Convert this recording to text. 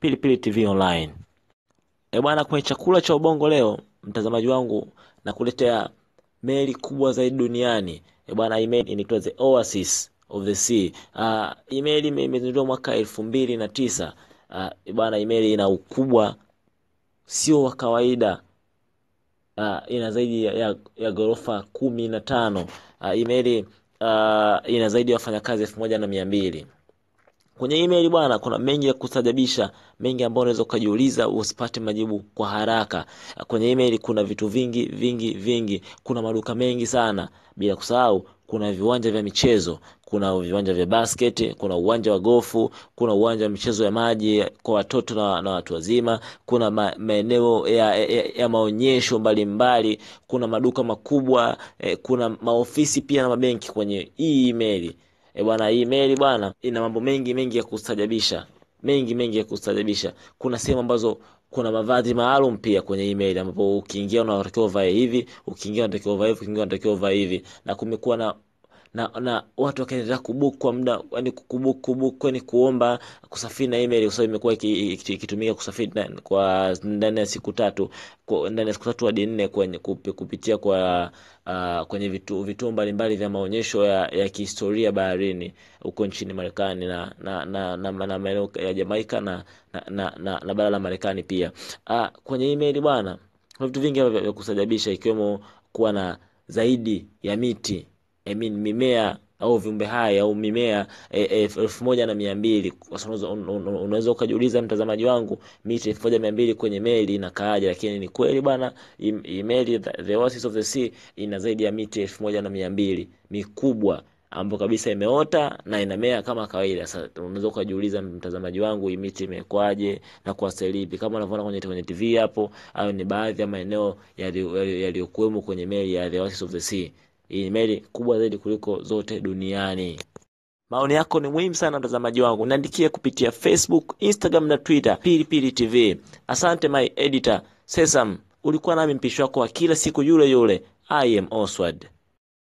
Pilipili TV Online. E bwana, kwenye chakula cha ubongo leo, mtazamaji wangu, nakuletea meli kubwa zaidi duniani. E bwana, imeli inaitwa The Oasis of the Sea. Uh, ah, imeli imezinduliwa mwaka elfu mbili na tisa. Uh, e bwana, imeli ina ukubwa sio wa kawaida. Uh, ina zaidi ya, ya, ya ghorofa kumi na tano. Uh, imeli uh, ina zaidi ya wafanyakazi elfu moja na mia mbili. Kwenye email bwana, kuna mengi ya kusajabisha mengi ambayo unaweza ukajiuliza usipate majibu kwa haraka. Kwenye email kuna vitu vingi vingi vingi, kuna maduka mengi sana, bila kusahau kuna viwanja vya michezo, kuna viwanja vya basket, kuna uwanja wa gofu, kuna uwanja wa michezo ya maji kwa watoto na, na watu wazima, kuna ma, maeneo ya, ya, ya maonyesho mbalimbali, kuna maduka makubwa eh, kuna maofisi pia na mabenki kwenye hii email. E bwana, hii meli bwana ina mambo mengi mengi ya kustajabisha, mengi mengi ya kustajabisha. Kuna sehemu ambazo kuna mavazi maalum pia kwenye email ambapo ukiingia unatakiwa uvae hivi, ukiingia unatakiwa uvae hivi, ukiingia unatakiwa uvae hivi, na kumekuwa na na, na watu wakaendelea kubuk kwa muda yani kubuk kubuk yani kuomba kusafiri na email kwa sababu imekuwa ikitumika kusafiri kwa ndani ya siku tatu kwa, ndani ya siku tatu hadi nne kwenye kupitia kwa uh, kwenye vituo vitu mbalimbali vya maonyesho ya, ya kihistoria baharini huko nchini Marekani na na na, na, na na maeneo ya Jamaica na na, na, na, na bara la Marekani pia. Uh, kwenye email bwana, vitu vingi vya kusajabisha ikiwemo kuwa na zaidi ya miti I mean, mimea au viumbe hai au mimea eh, eh, elfu moja na mia mbili unaweza ukajiuliza mtazamaji wangu miti elfu moja mia mbili kwenye meli inakaaje lakini ni kweli bana meli the oasis of the sea ina zaidi ya miti elfu moja na mia mbili mikubwa ambayo kabisa imeota na inamea kama kawaida. Sasa unaweza ukajiuliza mtazamaji wangu, hii miti imekwaje na kuasili vipi? Kama unavyoona kwenye kwenye TV hapo, hayo ni baadhi ya maeneo yaliyokuwemo kwenye meli ya The Oasis of the Sea ni meli kubwa zaidi kuliko zote duniani. Maoni yako ni muhimu sana mtazamaji wangu, niandikie kupitia Facebook, Instagram na Twitter, Pilipili TV. Asante my editor Sesam, ulikuwa nami mpishi wako wa kila siku yule yule, I am Oswald.